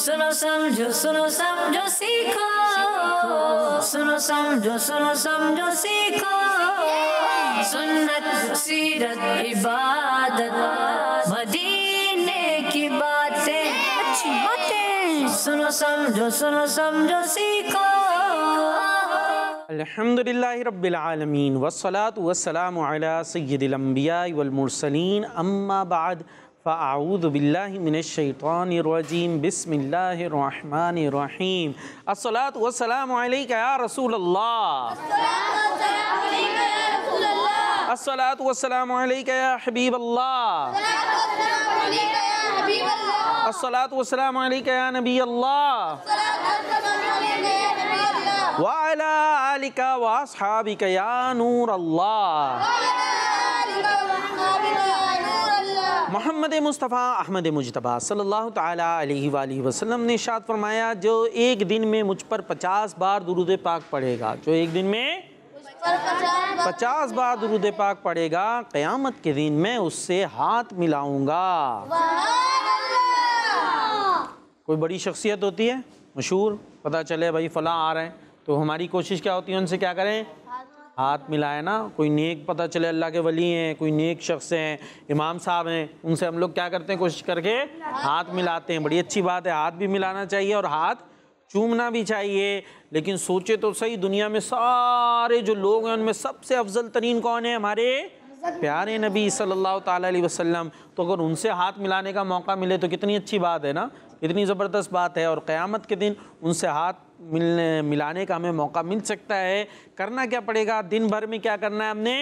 सुनो समझो सुनो समझो सीखो सुनो समझो सुनो समझो सीखो सुन्नत सीरत इबादत मदीने की बातें अच्छी बातें सुनो समझो सुनो समझो सीखो الحمد لله رب العالمين अलहमदिल्ला والسلام على سيد सैदम्बिया والمرسلين अम्मा بعد फ़ाऊदबिल्लिमिनशैतरजीम बसमीम असलात वसलाम या रसूल अल्लाह असलात वसलाम या हबीब अल्लाह असलात वसलाम या नबी अल्लाह वाला वासहाबिक या नूर अल्लाह मोहम्मद मुस्तफ़ा अहमद मुजतबा सल्लल्लाहु अलैहि वसल्लम ने शाद फरमाया जो एक दिन में मुझ पर पचास बार दुरुद पाक पढ़ेगा जो एक दिन में पचास बार दुरुद पाक पढ़ेगा क़यामत के दिन मैं उससे हाथ मिलाऊंगा कोई बड़ी शख्सियत होती है मशहूर पता चले भाई फ़लाँ आ रहे हैं तो हमारी कोशिश क्या होती है उनसे क्या करें हाथ मिलाए ना कोई नेक पता चले अल्लाह के वली हैं कोई नेक शख्स हैं इमाम साहब हैं उनसे हम लोग क्या करते हैं कोशिश करके हाथ मिलाते हैं बड़ी अच्छी बात है हाथ भी मिलाना चाहिए और हाथ चूमना भी चाहिए लेकिन सोचे तो सही दुनिया में सारे जो लोग हैं उनमें सबसे अफजल तरीन कौन है हमारे प्यारे नबी सल्लल्लाहु अलैहि वसल्लम तो अगर उनसे हाथ मिलाने का मौका मिले तो कितनी अच्छी बात है ना इतनी ज़बरदस्त बात है और क़यामत के दिन उनसे हाथ मिलने मिलाने का हमें मौका मिल सकता है करना क्या पड़ेगा दिन भर में क्या करना है हमने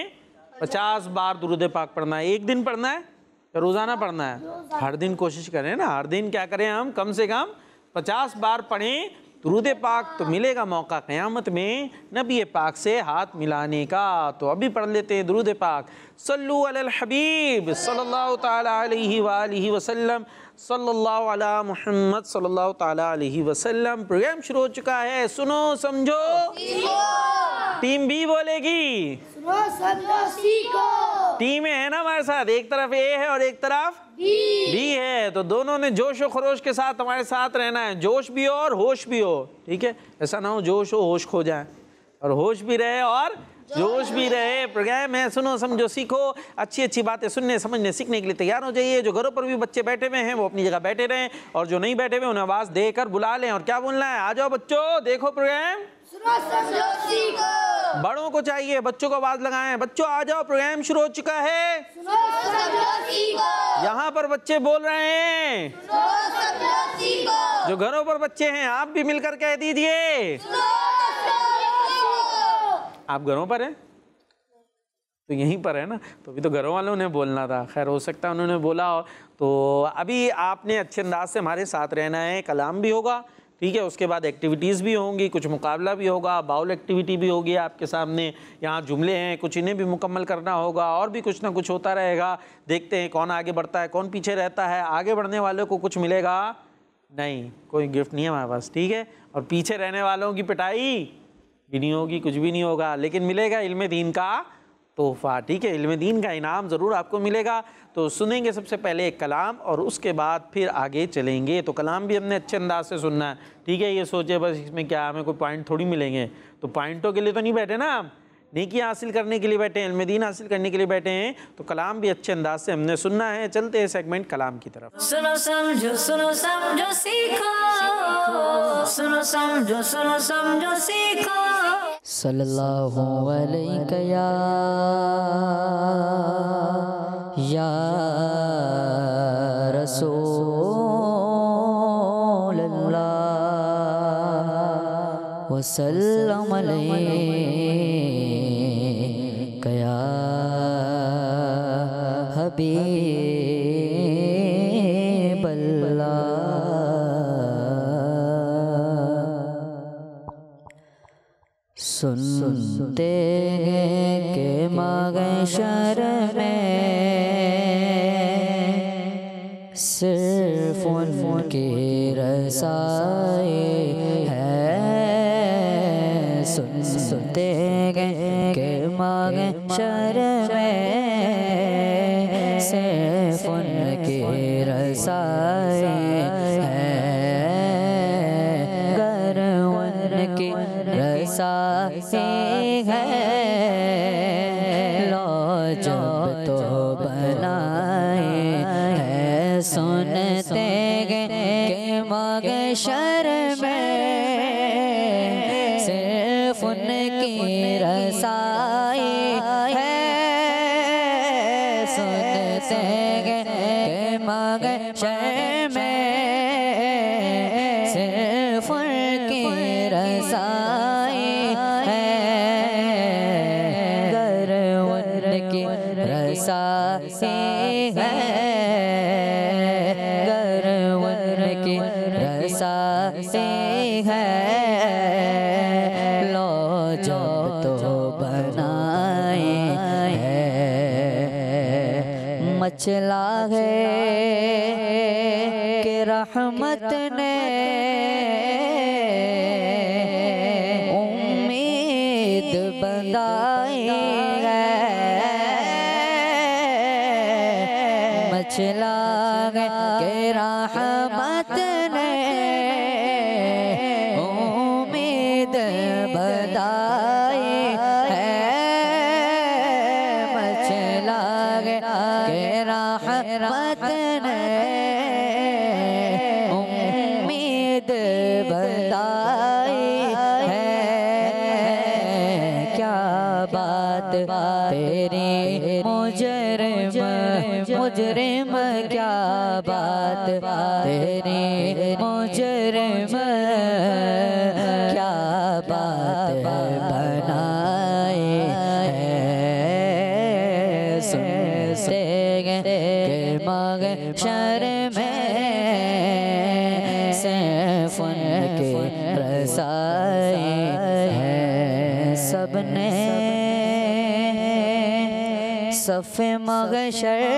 पचास बार दुरुद पाक पढ़ना है एक दिन पढ़ना है या रोज़ाना पढ़ना है हर दिन कोशिश करें ना हर दिन क्या करें हम कम से कम पचास बार पढ़ें दुरुद पाक तो मिलेगा मौका क़यामत में नबी पाक से हाथ मिलाने का तो अभी पढ़ लेते हैं दुरुद पाक सल्लु अलल हबीब सल्लल्लाहु अलैहि वसल्लम सल्लल्लाहु अला मोहम्मद सल्लल्लाहु ताला अलैहि वसल्लम प्रोग्राम शुरू हो चुका है सुनो समझो टीम बी बोलेगी सुनो समझो सीखो टीम ए है ना हमारे साथ एक तरफ ए है और एक तरफ बी है तो दोनों ने जोश और खरोश के साथ हमारे साथ रहना है जोश भी हो और होश भी हो ठीक है ऐसा ना हो जोश हो होश खो जाए और होश भी रहे और जोश भी रहे प्रोग्राम है सुनो समझो सीखो अच्छी अच्छी बातें सुनने समझने सीखने के लिए तैयार हो जाइए जो घरों पर भी बच्चे बैठे हुए हैं वो अपनी जगह बैठे रहें और जो नहीं बैठे हुए उन्हें आवाज़ देकर बुला लें और क्या बोलना है आ जाओ बच्चों देखो प्रोग्राम बड़ों को चाहिए बच्चों को आवाज लगाएं बच्चों आ जाओ प्रोग्राम शुरू हो चुका है यहाँ पर बच्चे बोल रहे हैं जो घरों पर बच्चे हैं आप भी मिलकर कह दीजिए आप घरों पर हैं तो यहीं पर है ना तो अभी तो घरों वालों ने बोलना था खैर हो सकता है उन्होंने बोला हो तो अभी आपने अच्छे अंदाज से हमारे साथ रहना है कलाम भी होगा ठीक है उसके बाद एक्टिविटीज़ भी होंगी कुछ मुकाबला भी होगा बाउल एक्टिविटी भी होगी आपके सामने यहाँ जुमले हैं कुछ इन्हें भी मुकम्मल करना होगा और भी कुछ ना कुछ होता रहेगा देखते हैं कौन आगे बढ़ता है कौन पीछे रहता है आगे बढ़ने वालों को कुछ मिलेगा नहीं कोई गिफ्ट नहीं है हमारे पास ठीक है और पीछे रहने वालों की पिटाई भी नहीं होगी कुछ भी नहीं होगा लेकिन मिलेगा इल्म दीन का तोहफ़ा ठीक है इल्म दीन का इनाम ज़रूर आपको मिलेगा तो सुनेंगे सबसे पहले एक कलाम और उसके बाद फिर आगे चलेंगे तो कलाम भी हमने अच्छे अंदाज से सुनना है ठीक है ये सोचे बस इसमें क्या हमें कोई पॉइंट थोड़ी मिलेंगे तो पॉइंटों तो के लिए तो नहीं बैठे ना नेकी हासिल करने के लिए बैठे हैं इल्मदीन हासिल करने के लिए बैठे हैं तो कलाम भी अच्छे अंदाज से हमने सुनना है चलते हैं सेगमेंट कलाम की तरफ सुनो समझो सुनो समझो सीखो सुनो समझो सुनो समझो सीखो सल्लल्लाहु अलैहि या या वसल्लम अलैहि सुन सुनते के मगन शर में सिर्फ के रसाए है सुन सुनते के मगन शरण बात तेरी मुजरिम मुजरिम क्या बात तेरी खौफ मगशर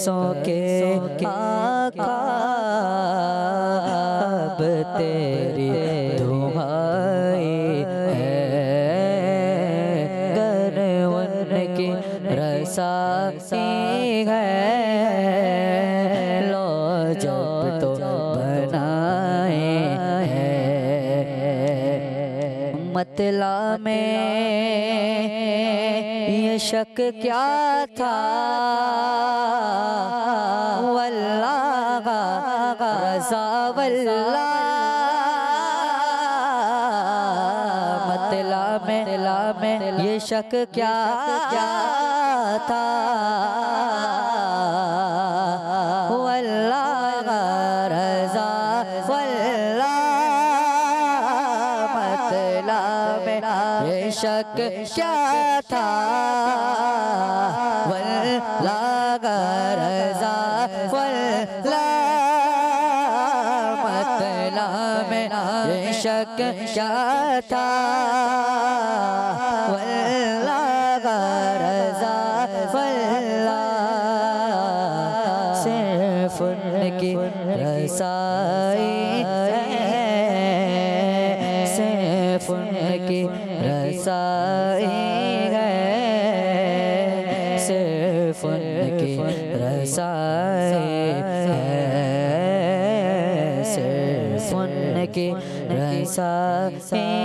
सौ के आका अब तेरी दुहाई है गर वन की रसा है लो जो तो बनाए मतला में क्या था वल्लाह रजा वल्लाह मतला में ये शक क्या था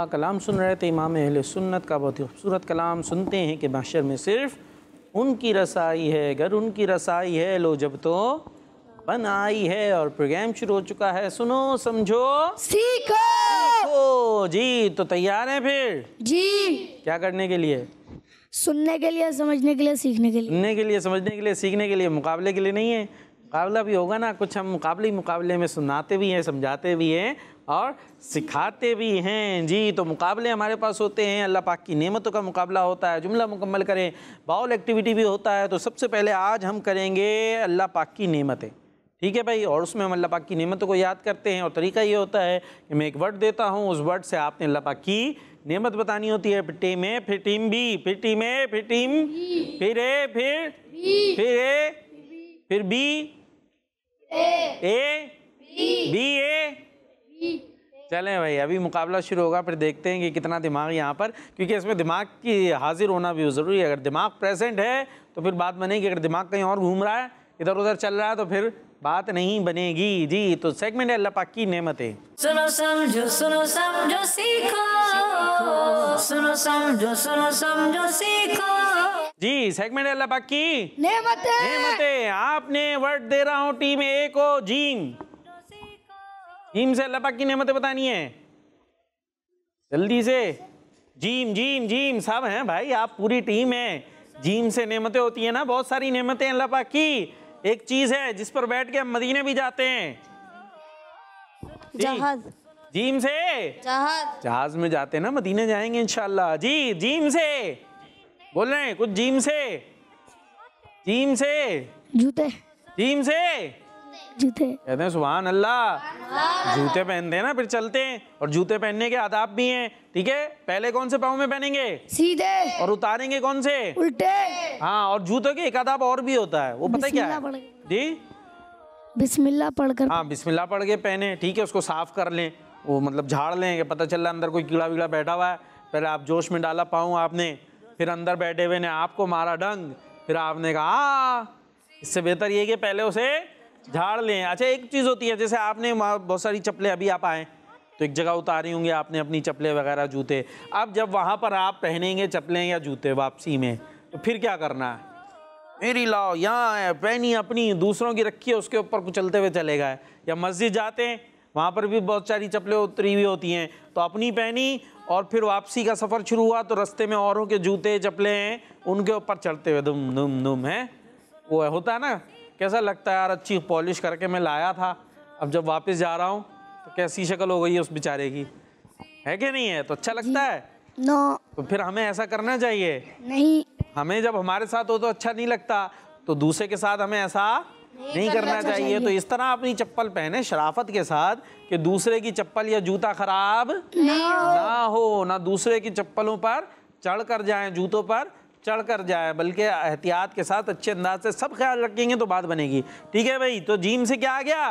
का कलाम सुन रहे थे इमाम अहल सुन्नत का बहुत ही खूबसूरत कलाम सुनते हैं कि माशर में सिर्फ़ उनकी रसाई है अगर उनकी रसाई है लो जब तो बन आई है और प्रोग्राम शुरू हो चुका है सुनो समझो सीखो सीखो जी तो तैयार हैं फिर जी क्या करने के लिए सुनने के लिए समझने के लिए सीखने के लिए सुनने के लिए समझने के लिए सीखने के लिए मुकाबले के लिए नहीं है मुकाबला भी होगा ना कुछ हम मुकाबले मुकाबले में सुनाते भी हैं समझाते भी हैं और सिखाते भी हैं जी तो मुकाबले हमारे पास होते हैं अल्लाह पाक की नेमतों का मुकाबला होता है जुमला मुकम्मल करें बाउल एक्टिविटी भी होता है तो सबसे पहले आज हम करेंगे अल्लाह पाक की नेमतें ठीक है भाई और उसमें हम अल्लाह पाक की नेमतों को याद करते हैं और तरीका ये होता है कि मैं एक वर्ड देता हूँ उस वर्ड से आपने अल्लाह पाक की नेमत बतानी होती है फिर टीम ए फिर टीम बी फिर टीम ए फिर टीम फिर ए फिर फिर ए फिर बी ए बी ए चलें भाई अभी मुकाबला शुरू होगा फिर देखते हैं कि कितना दिमाग यहाँ पर क्योंकि इसमें दिमाग की हाजिर होना भी ज़रूरी है अगर दिमाग प्रेजेंट है तो फिर बात बनेगी अगर दिमाग कहीं और घूम रहा है इधर उधर चल रहा है तो फिर बात नहीं बनेगी जी तो सेगमेंट है अल्लाह पाक की नेमतें सुनो समझो सुनो समझो सीखो सुनो समझो सुनो समझो सीखो जी सेगमेंट है अल्लाह पाक की नेमतें नेमतें आपने वर्ड दे रहा हूँ टीम ए को जीम जीम से अल्लाह पाक की नेमतें बतानी है जल्दी से जीम जीम जीम सब हैं भाई आप पूरी टीम है जीम से नेमतें होती है ना बहुत सारी नेमतें अल्लाह पाक की एक चीज़ है जिस पर बैठ के हम मदीने भी जाते हैं जहाज जीम से जहाज जहाज में जाते हैं ना मदीने जाएंगे इंशाल्लाह जी जीम से बोल रहे हैं कुछ जीम से जीम से जूते जीम से जूते कहते हैं सुबह अल्लाह जूते पहनते हैं ना फिर चलते हैं और जूते पहनने के आदाब भी हैं ठीक है पहले कौन से पाँव में पहनेंगे सीधे और उतारेंगे कौन से उल्टे हाँ और जूते के एक आदाब और भी होता है वो पता क्या जी बिस्मिल्लाह पढ़कर हाँ बिस्मिल्लाह पढ़ के पहने ठीक है उसको साफ कर लें वो मतलब झाड़ लें पता चल रहा अंदर कोई कीड़ा वीड़ा बैठा हुआ है पहले आप जोश में डाला पाऊँ आपने फिर अंदर बैठे हुए ने आपको मारा डंग फिर आपने कहा इससे बेहतर ये कि पहले उसे झाड़ लें अच्छा एक चीज़ होती है जैसे आपने बहुत सारी चप्पलें अभी आप आएँ तो एक जगह उतारी होंगी आपने अपनी चप्पलें वगैरह जूते अब जब वहाँ पर आप पहनेंगे चप्पलें या जूते वापसी में तो फिर क्या करना है मेरी लाओ यहाँ है पहनी अपनी दूसरों की रखी है उसके ऊपर कुचलते हुए चले गए या मस्जिद जाते हैं वहाँ पर भी बहुत सारी चप्पलें उतरी हुई होती हैं तो अपनी पहनी और फिर वापसी का सफ़र शुरू हुआ तो रस्ते में औरों के जूते चप्पलें हैं उनके ऊपर चढ़ते हुए दुम दुम दुम है वो होता है ना कैसा लगता है यार अच्छी पॉलिश करके मैं लाया था अब जब वापस जा रहा हूँ तो कैसी शक्ल हो गई है उस बेचारे की है कि नहीं है तो अच्छा लगता है नो तो फिर हमें ऐसा करना चाहिए नहीं हमें जब हमारे साथ हो तो अच्छा नहीं लगता तो दूसरे के साथ हमें ऐसा नहीं, नहीं करना, करना अच्छा चाहिए।, चाहिए तो इस तरह अपनी चप्पल पहने शराफत के साथ कि दूसरे की चप्पल या जूता खराब ना हो ना दूसरे की चप्पलों पर चढ़ कर जाए जूतों पर चढ़ कर जाए बल्कि एहतियात के साथ अच्छे अंदाज से सब ख्याल रखेंगे तो बात बनेगी ठीक है भाई तो जीम से क्या आ गया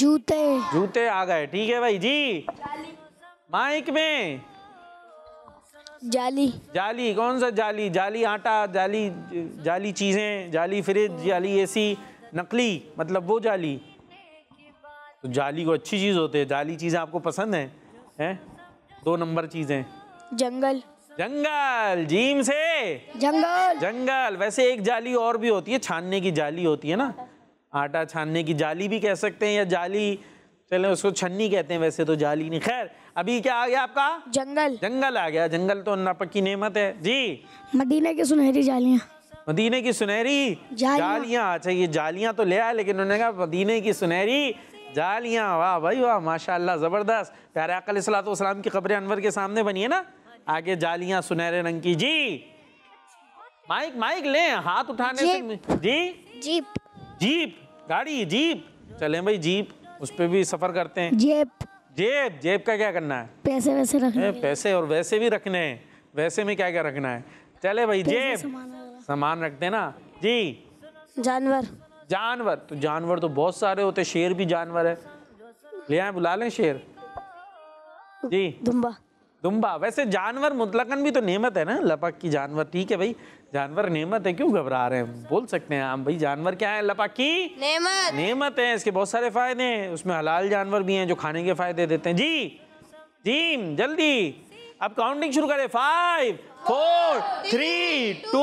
जूते जूते आ गए ठीक है भाई जी माइक में जाली जाली कौन सा जाली जाली आटा जाली जाली चीज़ें जाली फ्रिज जाली एसी नकली मतलब वो जाली तो जाली को अच्छी चीज़ होती है जाली चीज़ें आपको पसंद है है? दो नंबर चीज़ें जंगल जंगल जीम से जंगल जंगल वैसे एक जाली और भी होती है छानने की जाली होती है ना आटा छानने की जाली भी कह सकते हैं या जाली चले उसको छन्नी कहते हैं वैसे तो जाली नहीं खैर अभी क्या आ गया आपका जंगल जंगल आ गया जंगल तो नापक्की नेमत है जी मदीने की सुनहरी जालियाँ मदीने की सुनहरी जालियाँ अच्छा ये जालियाँ तो ले आए लेकिन उन्होंने कहा मदीने की सुनहरी जालियाँ वाह भाई वाह माशाल्लाह ज़बरदस्त प्यारे अकल सलात की खबरें अनवर के सामने बनी है ना आगे जालियां सुनहरे रंग की जी माइक माइक ले हाथ उठाने जीप। से जी जीप जीप गाड़ी जीप चलें भाई जीप उस पर भी सफर करते हैं जेब जेब जेब का क्या करना है पैसे वैसे रखने पैसे और वैसे भी रखने हैं वैसे में क्या क्या रखना है चले भाई जेब सामान रखते ना जी जानवर जानवर तो जानवर तो बहुत सारे होते शेर भी जानवर है ले आए बुला लें शेर जी दुम्बा दुम्बा वैसे जानवर मुतलकन भी तो नेमत है ना लपक की जानवर ठीक है भाई जानवर नेमत है क्यों घबरा रहे हैं बोल सकते हैं आप भाई जानवर क्या है लपक की नेमत नेमत है इसके बहुत सारे फायदे हैं उसमें हलाल जानवर भी हैं जो खाने के फायदे देते हैं जी जी जल्दी अब काउंटिंग शुरू करें five four three two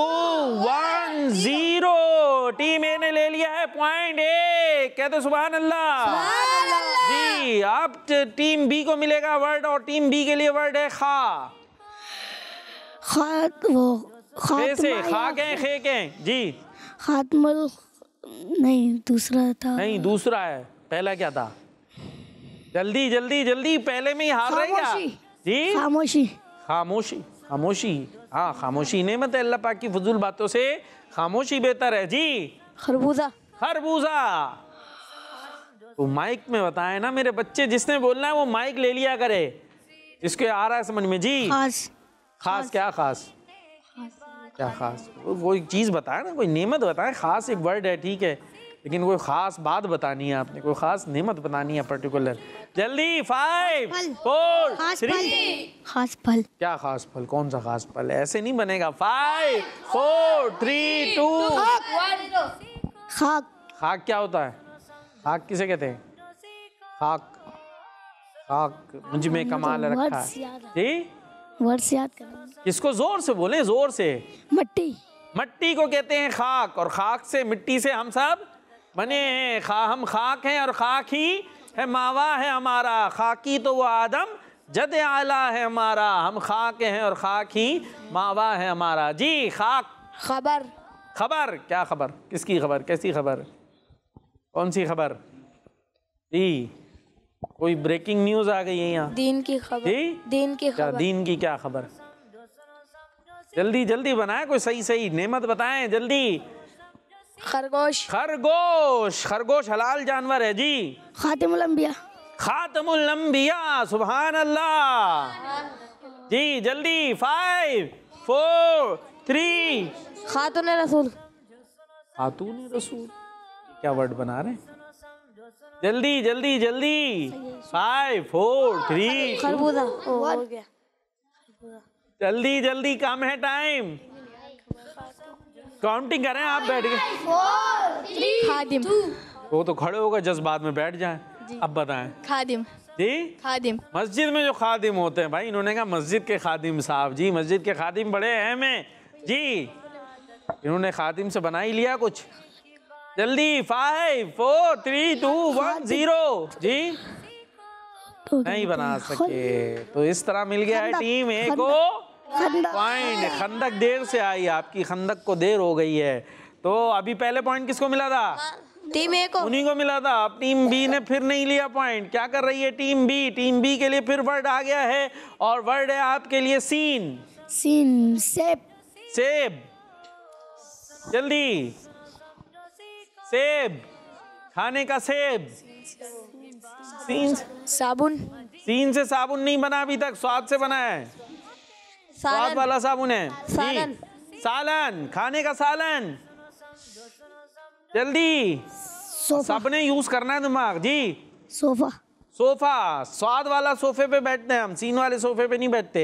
one zero team A ने ले लिया है पॉइंट ए कहते सुबह अल्लाह जी अब टीम बी को मिलेगा वर्ड और टीम बी के लिए वर्ड है खा खात वो खात खा खे के जी खातमल नहीं दूसरा था नहीं दूसरा है पहला क्या था जल्दी जल्दी जल्दी पहले में ही हार रहे क्या जी खामोशी खामोशी खामोशी हाँ खामोशी नेमत है अल्लाह पाक की फजूल बातों से खामोशी बेहतर है जी खरबूजा खरबूजा तो माइक में बताए ना मेरे बच्चे जिसने बोलना है वो माइक ले लिया करे इसके आ रहा है समझ में जी खास खास क्या खास क्या खास कोई चीज़ बताए ना कोई नेमत बताए खास एक वर्ड है ठीक है लेकिन कोई ख़ास बात बतानी है आपने कोई ख़ास नेमत बतानी है पर्टिकुलर जल्दी फाइव फोर थ्री खास फल क्या खास फल कौन सा खास फल ऐसे नहीं बनेगा फाइव फोर थ्री टू खाक खाक क्या होता है खाक किसे कहते हैं खाक खाक मुझ में कमाल रखा है जी वर्ष याद कर इसको जोर से बोले जोर से मट्टी मट्टी को कहते हैं खाक और खाक से मिट्टी से हम सब बने हैं खा हम खाक हैं और खाक ही है मावा है हमारा खाकी तो वो आदम जद आला है हमारा हम खाक हैं और खाक ही मावा है हमारा जी खाक खबर खबर क्या खबर किसकी खबर कैसी खबर कौन सी खबर जी कोई ब्रेकिंग न्यूज आ गई है यहाँ दीन की खबर जी दीन की खबर दीन की क्या खबर जल्दी जल्दी बनाए कोई सही सही नेमत बताएं जल्दी खरगोश खरगोश खरगोश हलाल जानवर है जी खातमुलम्बिया खातमुलम्बिया सुबह अल्लाह जी जल्दी फाइव फोर थ्री खातून रसूल खातून रसूल क्या वर्ड बना रहे जल्दी जल्दी जल्दी फाइव फोर थ्री खरबूजा जल्दी जल्दी काम है टाइम काउंटिंग करें आप बैठ गए खादिम वो तो खड़े होगा जज्बात में बैठ जाए अब बताएं खादिम जी खादिम मस्जिद में जो खादिम होते हैं भाई इन्होंने कहा मस्जिद के खादिम साहब जी मस्जिद के खादिम बड़े अहम हैं जी इन्होंने खादिम से बना ही लिया कुछ जल्दी five four three two one zero जी तो नहीं बना सके तो इस तरह मिल गया है टीम ए को पॉइंट खंदक देर से आई आपकी खंदक को देर हो गई है तो अभी पहले पॉइंट किसको मिला था टीम ए को उन्हीं को मिला था अब टीम बी ने फिर नहीं लिया पॉइंट क्या कर रही है टीम बी टीम बी के लिए फिर वर्ड आ गया है और वर्ड है आपके लिए सीन सीन सेब सेब जल्दी सेब खाने का सेब सीन साबुन सीन से साबुन नहीं बना अभी तक स्वाद से बना है सालन वाला साबुन है हाँ, सालन सालन खाने का सालन जल्दी सबने यूज करना है दिमाग जी सोफा सोफा स्वाद वाला सोफे पे बैठते हैं हम सीन वाले सोफे पे नहीं बैठते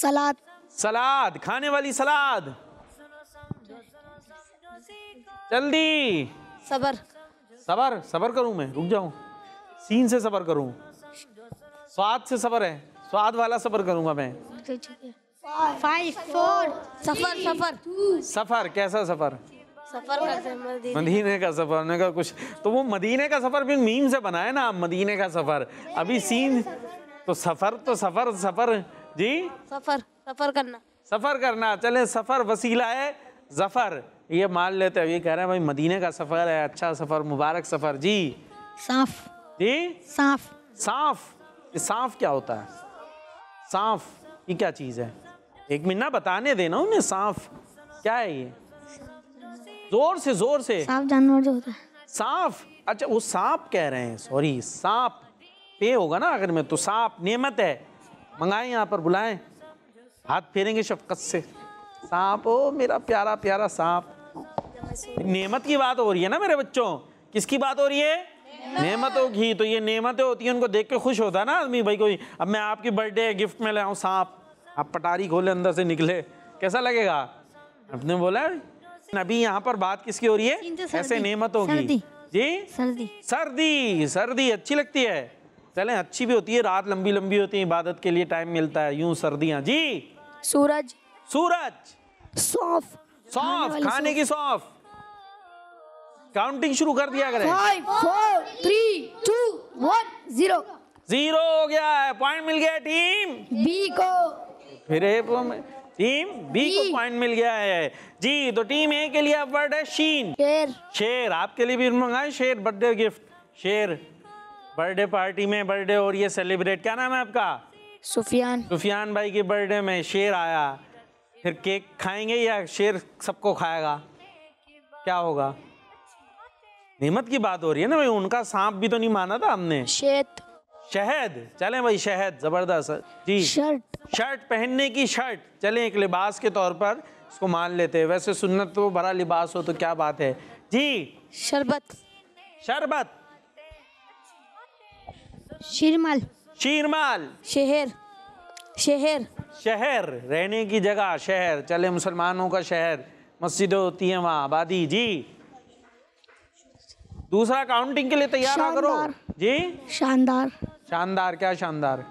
सलाद सलाद खाने वाली सलाद जल्दी सबर सबर सबर करूं मैं रुक जाऊं सीन से सबर करूं स्वाद से सबर है स्वाद वाला सफर करूंगा मैं सफर सफर सफर कैसा सफर सफर का मदीने का सफर ने का कुछ तो वो मदीने का सफर फिर मीम से बनाए ना मदीने का सफर अभी सीन तो सफर तो सफर सफर जी सफर सफर करना सफर करना चले सफर वसीला है जफर ये मान लेते हैं ये कह रहे हैं भाई मदीने का सफर है अच्छा सफर मुबारक सफर जी साफ जी साफ साफ साफ क्या होता है सांफ ये क्या चीज़ है एक मिनट ना बताने देना उन्हें सांफ क्या है ये जोर से जोर से सांप जानवर जो होता है सांफ अच्छा वो सांप कह रहे हैं सॉरी सांप पे होगा ना अगर मैं तो सांप नेमत है मंगाए यहाँ पर बुलाएं हाथ फेरेंगे शफकत से सांप ओ मेरा प्यारा प्यारा सांप नेमत की बात हो रही है ना मेरे बच्चों किसकी बात हो रही है नेमतों की तो ये नेमतें होती हैं उनको देख के खुश होता है ना आदमी भाई कोई अब मैं आपकी बर्थडे गिफ्ट में ले आऊँ सांप आप पटारी खोले अंदर से निकले कैसा लगेगा आपने बोला अभी यहाँ पर बात किसकी हो रही है ऐसे नेमतों की जी सर्दी सर्दी सर्दी अच्छी लगती है चले अच्छी भी होती है रात लंबी लंबी होती है इबादत के लिए टाइम मिलता है यूं सर्दियाँ जी सूरज सूरज सौफ सौफ खाने की सौफ काउंटिंग शुरू कर दिया करें five four three two one zero zero हो गया है पॉइंट मिल गया टीम बी को फिर में टीम बी को पॉइंट मिल गया है जी तो टीम ए के लिए वर्ड है शीन शेर शेर आपके लिए भी मंगाए शेर बर्थडे गिफ्ट शेर बर्थडे पार्टी में बर्थडे और ये सेलिब्रेट क्या नाम है आपका सुफियान सुफियान भाई के बर्थडे में शेर आया फिर केक खाएंगे या शेर सबको खाएगा क्या होगा नेमत की बात हो रही है ना भाई उनका सांप भी तो नहीं माना था हमने शेत शहद चलें भाई शहद जबरदस्त जी शर्ट शर्ट पहनने की शर्ट चले एक लिबास के तौर पर इसको मान लेते हैं वैसे सुन्नत तो भरा लिबास हो तो क्या बात है जी शरबत शरबत शीरमाल शीरमाल शहर शहर शहर रहने की जगह शहर चले मुसलमानों का शहर मस्जिदें होती हैं वहाँ आबादी जी दूसरा काउंटिंग के लिए तैयार ना करो जी शानदार शानदार क्या शानदार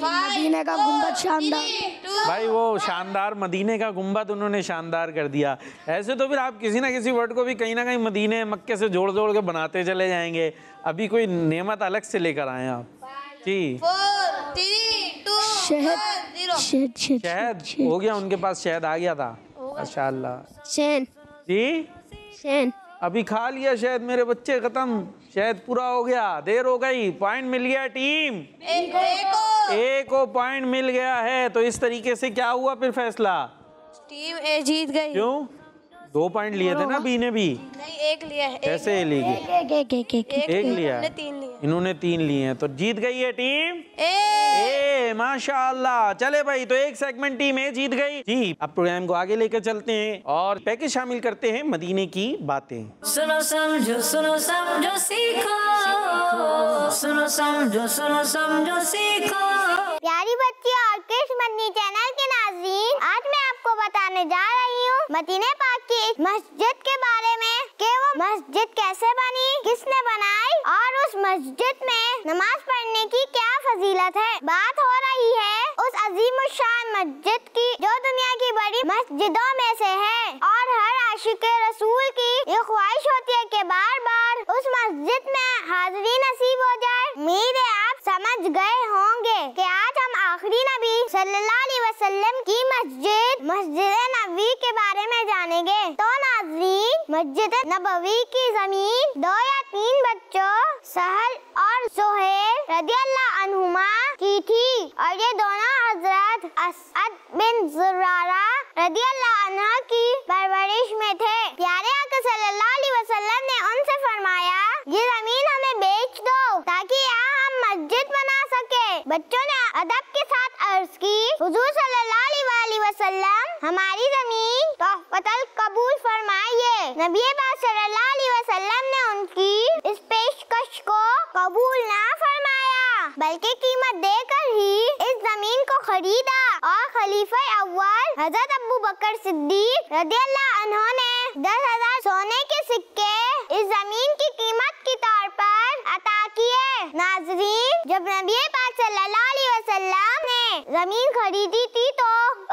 मदीने का गुम्बद शानदार भाई वो शानदार मदीने का गुम्बद उन्होंने शानदार कर दिया ऐसे तो फिर आप किसी ना किसी वर्ड को भी कहीं ना कहीं मदीने मक्के से जोड़ जोड़ के बनाते चले जाएंगे अभी कोई नेमत अलग से लेकर आए आप जी शहद शहद हो गया उनके पास शहद आ गया था माशा जी शेन अभी खा लिया शायद मेरे बच्चे खत्म शायद पूरा हो गया देर हो गई पॉइंट मिल गया टीम ए को पॉइंट मिल गया है तो इस तरीके से क्या हुआ फिर फैसला टीम ए जीत गई क्यों दो पॉइंट लिए थे ना बी हाँ। ने भी नहीं एक लिया है कैसे एक एक एक एक एक, एक लिया तीन लिए इन्होंने तीन लिए हैं तो जीत गई है टीम ए, ए माशाल्लाह चले भाई तो एक सेगमेंट टीम है जीत गई जी अब प्रोग्राम को आगे लेकर चलते हैं और पैकेज शामिल करते हैं मदीने की बातें सुनो समझो सुनो समझो सीखो सुनो समझो सुनो समझो सीखो प्यारी बच्ची और कृष्ण चैनल के नाजीन आज मैं आपको बताने जा रही हूँ मदीने पाक की मस्जिद के बारे में कि वो मस्जिद कैसे बनी किसने बनाई और उस मस्जिद में नमाज पढ़ने की क्या फजीलत है बात हो रही है उस अजीम शान मस्जिद की जो दुनिया की बड़ी मस्जिदों में से है और हर आशिक रसूल की ये ख्वाहिश होती है कि बार बार उस मस्जिद में हाजिरी नसीब हो जाए मेरे आप समझ गए होंगे कि आज आखिरी नबी सल्लल्लाहु वसल्लम की मस्जिद मस्जिद नबी के बारे में जानेंगे तो नाजरीन मस्जिद नबवी की जमीन दो या तीन बच्चों सहल और सोहेल रदी अल्लाह अनहुमा की थी और ये दोनों हजरत असद बिन जुर्रारा रदी अल्लाह की परवरिश में थे प्यारे आका सल्लल्लाहु अलैहि वसल्लम ने उनसे फरमाया ये जमीन हमें बेच दो ताकि यहाँ हम मस्जिद बना बच्चों ने अदब के साथ अर्ज की हुजूर सल्लल्लाहु अलैहि वसल्लम हमारी जमीन तोहफतल कबूल फरमाइए नबी पाक सल्लल्लाहु अलैहि वसल्लम ने उनकी इस पेशकश को कबूल ना फरमाया बल्कि कीमत देकर ही इस जमीन को खरीदा और खलीफा अव्वल हजरत अबू बकर सिद्दीक रदी अल्लाह ने दस हजार सोने के सिक्के इस जमीन की कीमत के तौर पर अता किए नाजरीन जब नबी पाक वसल्लम ने जमीन खरीदी थी तो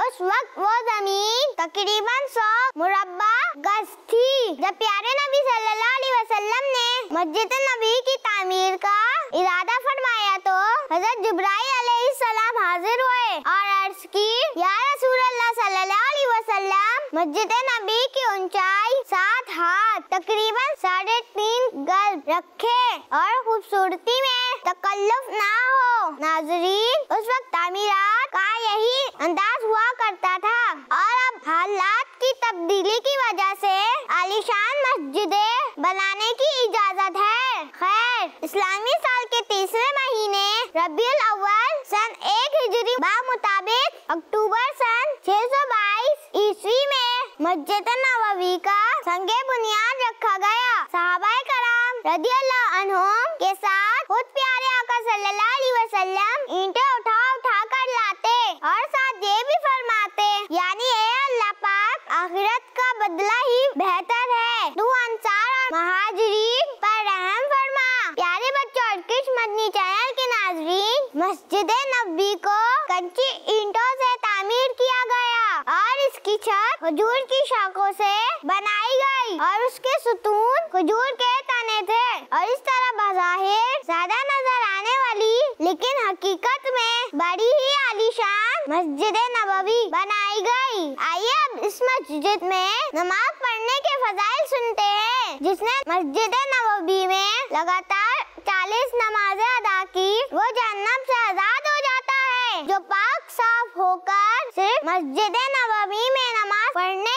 उस वक्त वो जमीन तकरीबन सौ मुरब्बा गज थी जब प्यारे नबी सल्लल्लाहु अलैहि वसल्लम ने मस्जिद नबी की तामीर का इरादा फरमाया तो हजरत जुबराई सलाम हाजिर हुए और अर्ज की या रसूल अल्लाह सल्लल्लाहु अलैहि वसल्लम मस्जिद नबी की ऊंचाई सात हाथ तकरीबन साढ़े तीन गज रखे और खूबसूरती में तकल्लुफ ना हो नाजरीन उस वक्त तामीरात का यही अंदाज हुआ करता था और अब हालात की तब्दीली की वजह से आलिशान मस्जिदें बनाने की इजाज़त है खैर इस्लामी साल के तीसरे महीने रबी अव्वल सन एक हिजरी मुताबिक अक्टूबर सन 622 ईस्वी में मस्जिद नबवी का संगे बुनियाद रखा गया साहबा करा अनहोम के साथ खुद प्यारे आका सल्लल्लाहु अलैहि वसल्लम ईंटें उठा उठा कर लाते और साथ ये भी फरमाते यानी ए अल्लाह पाक आखिरत का बदला ही बेहतर है तू अंसार और महाजरीन पर रहम फरमा प्यारे बच्चों और किस मदनी चैनल के नाजरीन मस्जिद नबी को कच्ची ईंटों से तामीर किया गया और इसकी छत हजूर की शाखों से बनाई गई और उसके सुतून खजूर के तने थे और इस तरह बाहिर ज्यादा नजर आने वाली लेकिन हकीकत में बड़ी ही आलीशान मस्जिद नबवी बनाई गई आइए अब इस मस्जिद में नमाज पढ़ने के फजाइल सुनते हैं जिसने मस्जिद नबवी में लगातार चालीस नमाजें अदा की वो जन्नत से आजाद हो जाता है जो पाक साफ होकर सिर्फ मस्जिद नबवी में नमाज पढ़ने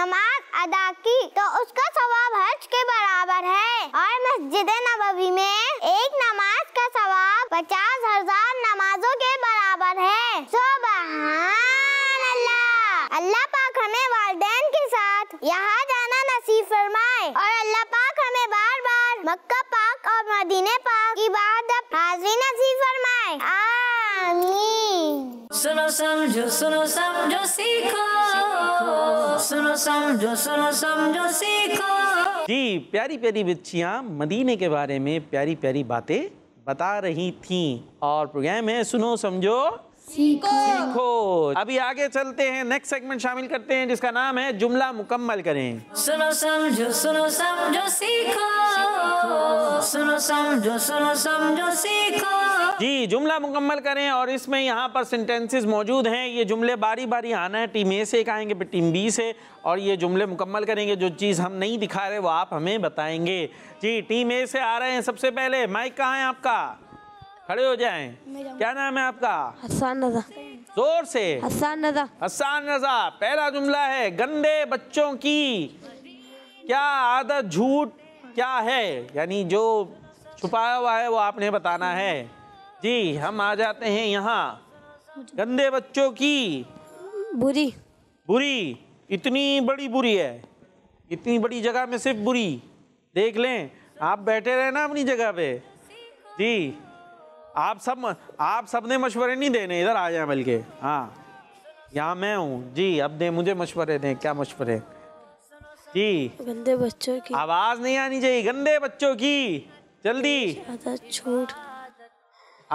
नमाज अदा की तो उसका सवाब हज के बराबर है और मस्जिद समझो सुनो समझो सीखो जी प्यारी प्यारी बच्चियाँ मदीने के बारे में प्यारी प्यारी बातें बता रही थीं और प्रोग्राम है सुनो समझो सीखो सीखो अभी आगे चलते हैं नेक्स्ट सेगमेंट शामिल करते हैं जिसका नाम है जुमला मुकम्मल करें सुनो समझो सुनो समझो सीखो सुनो समझो सुनो समझो सीखो जी जुमला मुकम्मल करें और इसमें यहाँ पर सेंटेंसेस मौजूद हैं ये जुमले बारी बारी आना है टीम ए से एक आएंगे फिर टीम बी से और ये जुमले मुकम्मल करेंगे जो चीज़ हम नहीं दिखा रहे वो आप हमें बताएंगे जी टीम ए से आ रहे हैं सबसे पहले माइक कहाँ है आपका खड़े हो जाएं क्या नाम है आपका हसान रजा जोर से हसान रजा हसान रजा पहला जुमला है गंदे बच्चों की क्या आदत झूठ क्या है यानी जो छुपाया हुआ है वो आपने बताना है जी हम आ जाते हैं यहाँ गंदे बच्चों की बुरी बुरी इतनी बड़ी बुरी है इतनी बड़ी जगह में सिर्फ बुरी देख लें आप बैठे रहे ना अपनी जगह पे जी आप सब आप सब ने मशवरे नहीं देने इधर आ जाए बल्कि हाँ यहाँ मैं हूँ जी अब दे मुझे मशवरे दें क्या मशवरे जी गंदे बच्चों की आवाज नहीं आनी चाहिए गंदे बच्चों की जल्दी आदत झूठ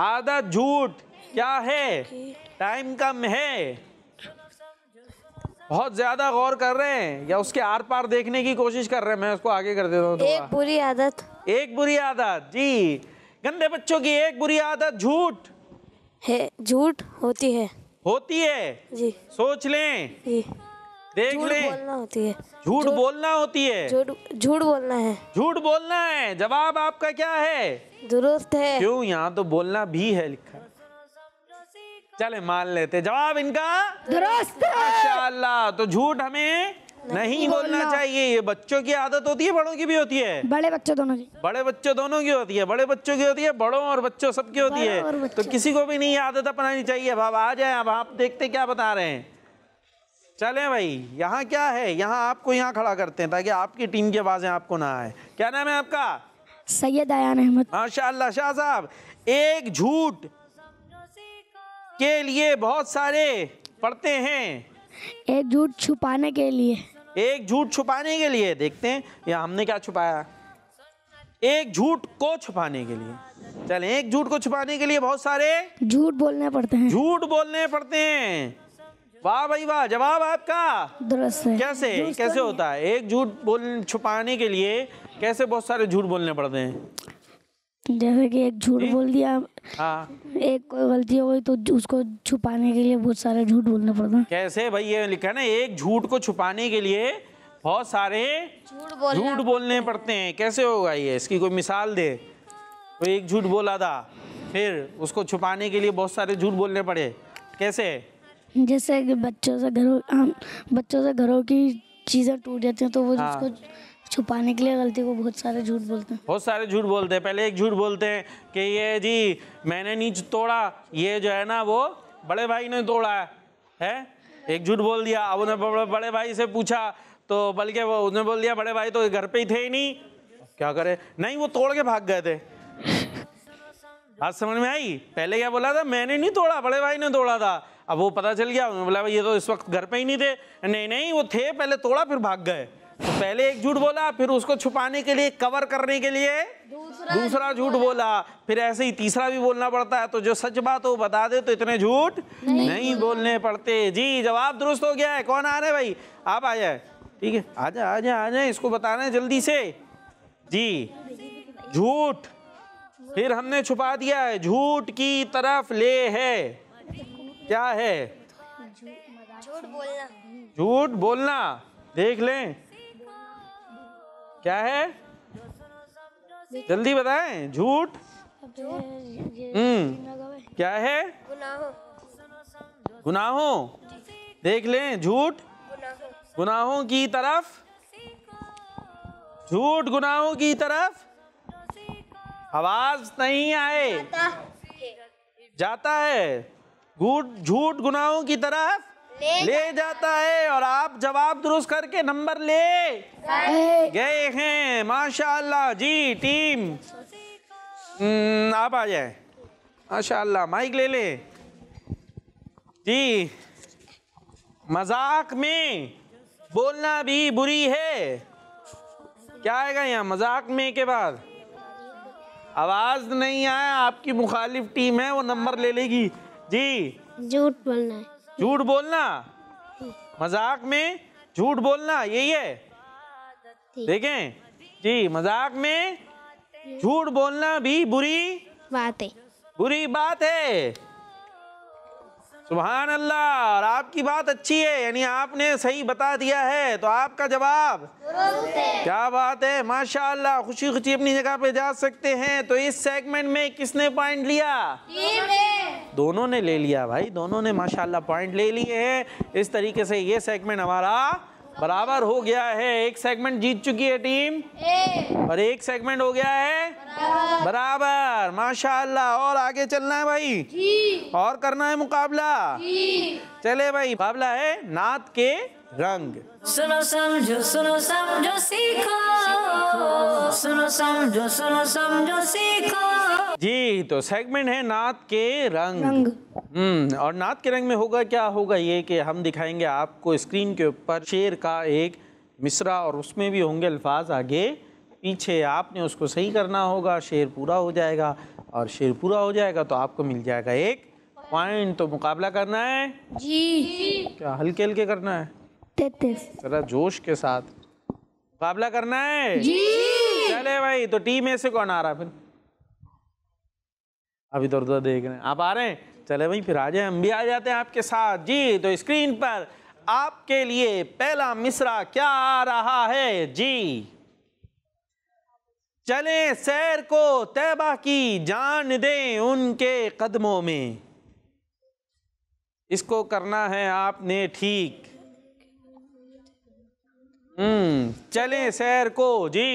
आधा झूठ क्या है टाइम कम है बहुत ज्यादा गौर कर रहे हैं या उसके आर पार देखने की कोशिश कर रहे हैं मैं उसको आगे कर देता हूँ एक बुरी आदत एक बुरी आदत जी गंदे बच्चों की एक बुरी आदत झूठ है झूठ होती है होती है जी सोच लें जी देख ले बोलना होती है झूठ बोलना होती है झूठ झूठ बोलना है झूठ बोलना है जवाब आपका क्या है दुरुस्त है क्यों यहाँ तो बोलना भी है लिखा चले मान लेते जवाब इनका दुरुस्त माशाल्लाह तो झूठ हमें नहीं बोलना चाहिए ये बच्चों की आदत होती है बड़ों की भी होती है बड़े बच्चों दोनों की बड़े बच्चों दोनों की होती है बड़े बच्चों की होती है बड़ों और बच्चों सबकी होती है तो किसी को भी नहीं आदत अपनानी चाहिए अब आ जाए अब आप देखते क्या बता रहे हैं चले भाई यहाँ क्या है यहाँ आपको यहाँ खड़ा करते हैं ताकि आपकी टीम की आवाज़ें आपको ना आए क्या नाम है आपका सैयद आयान अहमद माशा शाह साहब एक झूठ के लिए बहुत सारे पढ़ते हैं एक झूठ छुपाने के लिए एक झूठ छुपाने के लिए देखते हैं या हमने क्या छुपाया एक झूठ को छुपाने के लिए चले एक झूठ को छुपाने के लिए बहुत सारे झूठ बोलने पड़ते हैं झूठ बोलने पड़ते हैं वाह भाई वाह जवाब आपका दुरुस्त है कैसे कैसे होता है एक झूठ बोल छुपाने के लिए कैसे बहुत सारे झूठ बोलने पड़ते हैं जैसे कि एक झूठ बोल दिया हाँ एक कोई गलती हो गई तो उसको छुपाने के लिए बहुत सारे झूठ बोलने पड़ते हैं कैसे भाई ये लिखा ना एक झूठ को छुपाने के लिए बहुत सारे झूठ बोलने, पड़ते हैं कैसे होगा ये इसकी कोई मिसाल दे तो एक झूठ बोला था फिर उसको छुपाने के लिए बहुत सारे झूठ बोलने पड़े कैसे जैसे बच्चों से घरों बच्चों से घरों की चीज़ें टूट जाती हैं तो वो हाँ। उसको छुपाने के लिए गलती को बहुत सारे झूठ बोलते हैं बहुत सारे झूठ बोलते हैं पहले एक झूठ बोलते हैं कि ये जी मैंने नीच तोड़ा ये जो है ना वो बड़े भाई ने तोड़ा है, है? एक झूठ बोल दिया अब उन्हें बड़े भाई से पूछा तो बल्कि वो उसने बोल दिया बड़े भाई तो घर पे ही थे ही नहीं क्या करे नहीं वो तोड़ के भाग गए थे आज समझ में आई पहले क्या बोला था मैंने नहीं तोड़ा बड़े भाई ने तोड़ा था अब वो पता चल गया बोला भाई ये तो इस वक्त घर पे ही नहीं थे नहीं नहीं वो थे पहले तोड़ा फिर भाग गए तो पहले एक झूठ बोला फिर उसको छुपाने के लिए कवर करने के लिए दूसरा झूठ बोला फिर ऐसे ही तीसरा भी बोलना पड़ता है तो जो सच बात हो बता दे तो इतने झूठ नहीं, नहीं बोलने पड़ते जी जवाब दुरुस्त हो गया है कौन आ रहे भाई आप आ जाए ठीक है आ जाए आ जाए आ जाए इसको बताना है जल्दी से जी झूठ फिर हमने छुपा दिया है झूठ की तरफ ले है क्या है झूठ बोलना झूठ बोलना देख लें क्या है जल्दी बताएं झूठ हम्म क्या है गुनाहों देख लें झूठ गुनाहों की तरफ झूठ गुनाहों की तरफ आवाज नहीं आए जाता है झूठ गुनाहों की तरफ ले, ले जाता है और आप जवाब दुरुस्त करके नंबर ले गए हैं माशाल्लाह जी टीम हम्म, आप आ जाए माशाल्लाह माइक ले ले जी मजाक में बोलना भी बुरी है क्या आएगा यहाँ मजाक में के बाद आवाज़ नहीं आया आपकी मुखालिफ टीम है वो नंबर ले लेगी जी झूठ बोलना है झूठ बोलना मजाक में झूठ बोलना यही है देखें जी मजाक में झूठ बोलना भी बुरी बात है बुरी बात है सुबहान अल्लाह और आपकी बात अच्छी है यानी आपने सही बता दिया है तो आपका जवाब क्या बात है माशाल्लाह खुशी खुशी अपनी जगह पे जा सकते हैं तो इस सेगमेंट में किसने पॉइंट लिया दोनों ने ले लिया भाई दोनों ने माशाल्लाह पॉइंट ले लिए हैं इस तरीके से ये सेगमेंट हमारा बराबर हो गया है एक सेगमेंट जीत चुकी है टीम ए। और एक सेगमेंट हो गया है बराबर, बराबर। माशाल्लाह और आगे चलना है भाई जी। और करना है मुकाबला चले भाई मुकाबला है नात के रंग सुनो समझो सुनो समझो सीखो सुनो समझो सुनो समझो सीखो जी तो सेगमेंट है नात के रंग, रंग। हम्म, और नात के रंग में होगा क्या होगा ये कि हम दिखाएंगे आपको स्क्रीन के ऊपर शेर का एक मिसरा और उसमें भी होंगे अल्फाज आगे पीछे आपने उसको सही करना होगा शेर पूरा हो जाएगा और शेर पूरा हो जाएगा तो आपको मिल जाएगा एक पॉइंट तो मुकाबला करना है जी क्या हल्के हल्के करना है जरा जोश के साथ मुकाबला करना है जी चले भाई तो टीम में से कौन आ रहा है फिर अभी तो देख रहे हैं आप आ रहे हैं चले भाई फिर आ जाए हम भी आ जाते हैं आपके साथ जी तो स्क्रीन पर आपके लिए पहला मिसरा क्या आ रहा है जी चले सैर को तैबा की जान दें उनके कदमों में इसको करना है आपने ठीक हम्म चले सैर को जी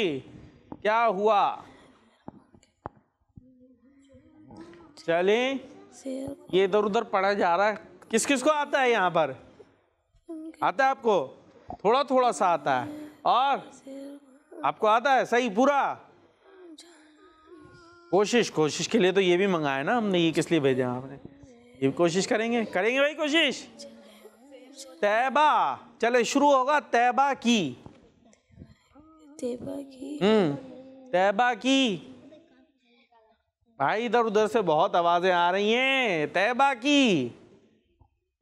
क्या हुआ चलें ये इधर उधर पढ़ा जा रहा है किस किस को आता है यहाँ पर आता है आपको थोड़ा थोड़ा सा आता है और आपको आता है सही पूरा कोशिश कोशिश के लिए तो ये भी मंगाया ना हमने ये किस लिए भेजा आपने ये भी कोशिश करेंगे करेंगे भाई कोशिश तैबा चले शुरू होगा तैबा की तैबा की हम्म तैबा की भाई इधर उधर से बहुत आवाजें आ रही हैं तैबा की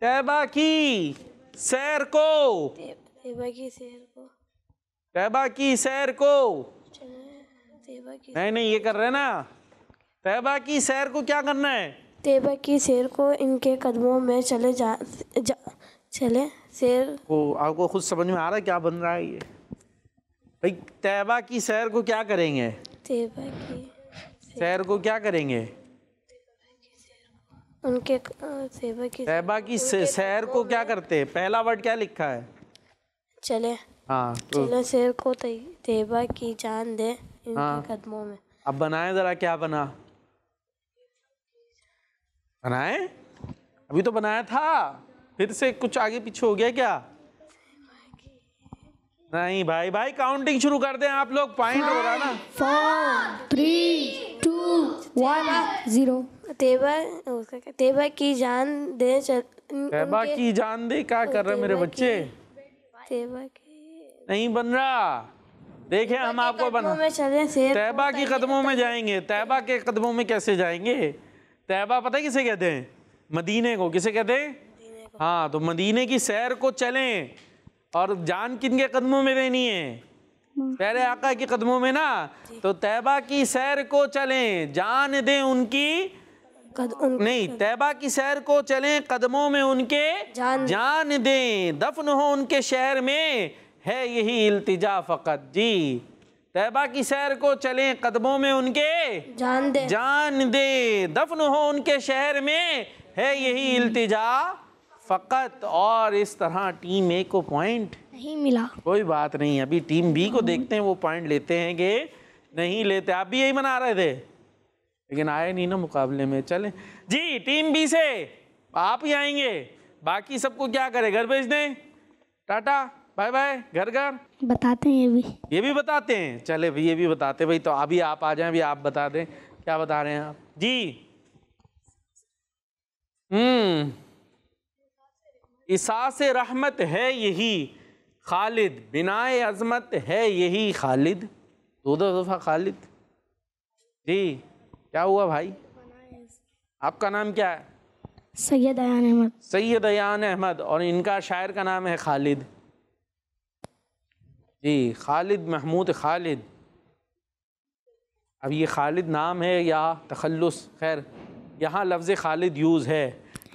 तैबा की सैर को तैबा की सैर को नहीं नहीं ये कर रहे ना तैबा की सैर को क्या करना है तैबा की शेर को इनके कदमों में चले जा, जा चले शेर को आपको खुद समझ में आ रहा है क्या बन रहा है ये भाई तैबा की सैर को क्या करेंगे तैबा की शहर को क्या करेंगे उनके सेवा की सेवा की शहर को क्या करते हैं पहला वर्ड क्या लिखा है चले हाँ तो, चले को सेवा की जान दे हाँ, कदमों में अब बनाए जरा क्या बना बनाए अभी तो बनाया था फिर से कुछ आगे पीछे हो गया क्या नहीं भाई भाई काउंटिंग शुरू कर दें आप लोग पॉइंट हो रहा ना four three two one zero तेबा की जान दे तेबा की जान दे क्या कर रहे मेरे बच्चे तेबा नहीं बन रहा देखें हम आपको बना तैबा की कदमों में जाएंगे तैबा के कदमों में कैसे जाएंगे तैबा पता है किसे कहते हैं मदीने को किसे कहते हैं हाँ तो मदीने की सैर को चलें और जान किन के कदमों में देनी है हम्म। पहले आका के कदमों में ना तो तैबा की सैर को चलें जान दें उनकी नहीं तैबा की सैर को चलें कदमों में उनके जान, जान दें दफन हो उनके शहर में है यही इल्तिजा फ़कत जी तैबा की सैर को चलें कदमों में उनके जान दें जान दें दफन हो उनके शहर में है यही इल्तिजा फ़कत और इस तरह टीम ए को पॉइंट नहीं मिला कोई बात नहीं अभी टीम बी को देखते हैं वो पॉइंट लेते हैं कि नहीं लेते आप भी यही मना रहे थे लेकिन आए नहीं ना मुकाबले में चले जी टीम बी से आप ही आएंगे बाकी सबको क्या करें घर भेज दें टाटा बाय बाय घर घर बताते हैं ये भी ये भी बताते हैं चले भाई ये भी बताते भाई तो अभी आप आ जाए अभी आप बता दें क्या बता रहे हैं आप जी हम्म इसास रहमत है यही खालिद बिनाए अजमत है यही खालिद दो दो दफ़ा खालिद जी क्या हुआ भाई आपका नाम क्या है सैयद अयान अहमद सैयद अयान अहमद और इनका शायर का नाम है खालिद जी खालिद महमूद खालिद अब ये खालिद नाम है या तखलस खैर यहाँ लफ्ज़ खालिद यूज़ है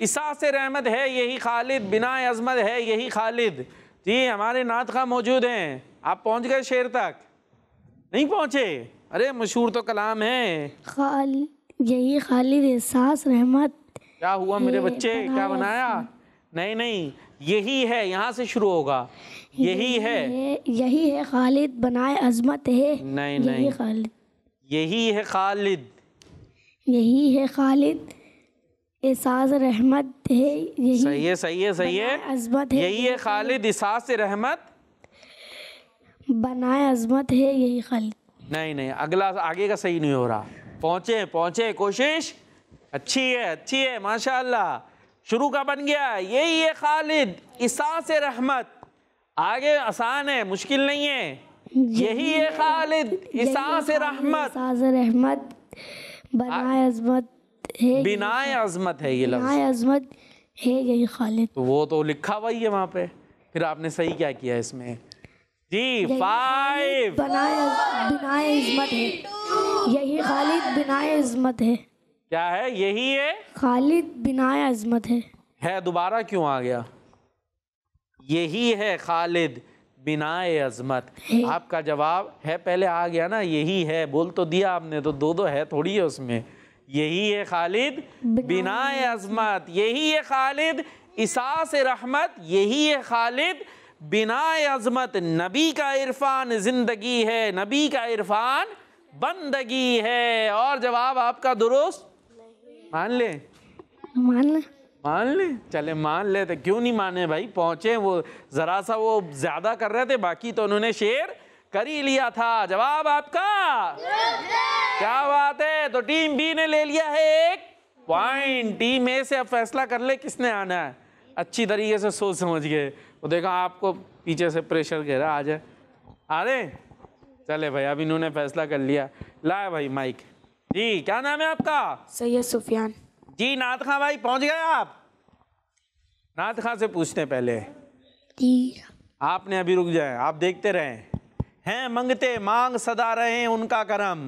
इसा से रहमत है यही खालिद बिना अजमत है यही खालिद जी हमारे नात खां मौजूद हैं आप पहुंच गए शेर तक नहीं पहुंचे अरे मशहूर तो कलाम है खाल यही खालिद एहसास रहमत क्या हुआ मेरे बच्चे क्या बनाया नहीं नहीं यही है यहाँ से शुरू होगा यही है यही है खालिद बनाए अजमत है नहीं नहीं खालिद यही है खालिद यही है खालिद एहसास रहमत है यही सही है सही है सही है अजमत है यही है खालिद रहमत बनाए अजमत है यही खालिद नहीं नहीं अगला आगे का सही नहीं हो रहा पहुँचे पहुँचे कोशिश अच्छी है अच्छी है माशाल्लाह शुरू का बन गया यही है खालिद एहसास रहमत आगे आसान है मुश्किल नहीं है यही है खालिद एहसास रहमत इसास रहमत बनाए अजमत बिनाए अजमत है ये लफ्ज अजमत है यही खालिद तो वो तो लिखा हुआ ही है वहाँ पे फिर आपने सही क्या किया इसमें जी फाइव बिनाए अजमत है यही खालिद बिनाए अजमत है क्या है यही है खालिद बिनाए अजमत है है दोबारा क्यों आ गया यही है खालिद बिनाए अजमत आपका जवाब है पहले आ गया ना यही है बोल तो दिया आपने तो दो दो है थोड़ी है उसमें यही है खालिद बिना अजमत यही है खालिद इसास रहमत यही है खालिद बिना अजमत नबी का इरफान ज़िंदगी है नबी का इरफान बंदगी है और जवाब आपका दुरुस्त मान ले मान ले मान ले चले मान ले तो क्यों नहीं माने भाई पहुंचे वो ज़रा सा वो ज़्यादा कर रहे थे बाकी तो उन्होंने शेर कर ही लिया था जवाब आपका क्या बात है तो टीम बी ने ले लिया है एक पॉइंट टीम ए से अब फैसला कर ले किसने आना है अच्छी तरीके से सोच समझ गए वो देखो आपको पीछे से प्रेशर कह रहा आ जाए आ रहे चले भाई अब इन्होंने फैसला कर लिया लाए भाई माइक जी क्या नाम है आपका सैयद सुफियान जी नाथ खां भाई पहुंच गए आप नाथ खां से पूछते पहले जी आपने अभी रुक जाए आप देखते रहें हैं मंगते मांग सदा रहे उनका करम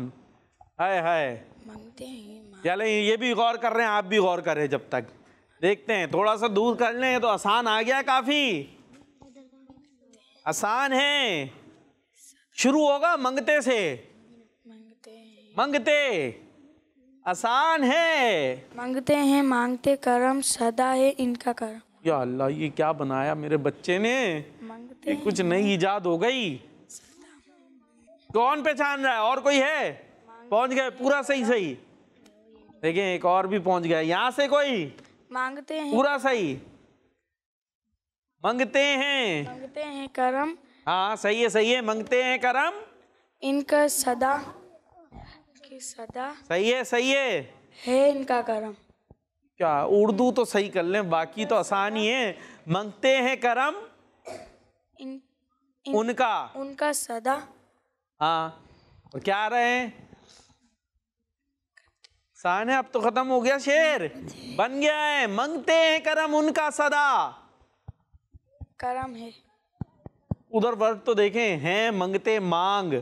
है है मांगते हैं चले ये भी गौर कर रहे हैं आप भी गौर करें जब तक देखते हैं थोड़ा सा दूर कर लें तो आसान आ गया काफ़ी आसान है शुरू होगा मंगते से मंगते आसान है मंगते हैं मांगते कर्म सदा है इनका कर्म या अल्लाह ये क्या बनाया मेरे बच्चे ने मंगते कुछ नई ईजाद हो गई कौन पहचान रहा है और कोई है पहुंच गए पूरा सही सही देखें एक और भी पहुंच गया यहाँ से कोई मांगते हैं पूरा सही मांगते हैं मांगते हैं करम हाँ सही है सही है मंगते हैं करम इनका सदा की सदा सही है सही है है इनका करम क्या उर्दू तो सही कर लें बाकी तो आसान ही है मंगते हैं करम इन, इन, उनका उनका सदा हाँ और क्या आ रहे हैं साने अब तो खत्म हो गया शेर बन गया है मंगते हैं करम उनका सदा करम है उधर वर्ड तो देखें हैं मंगते मांग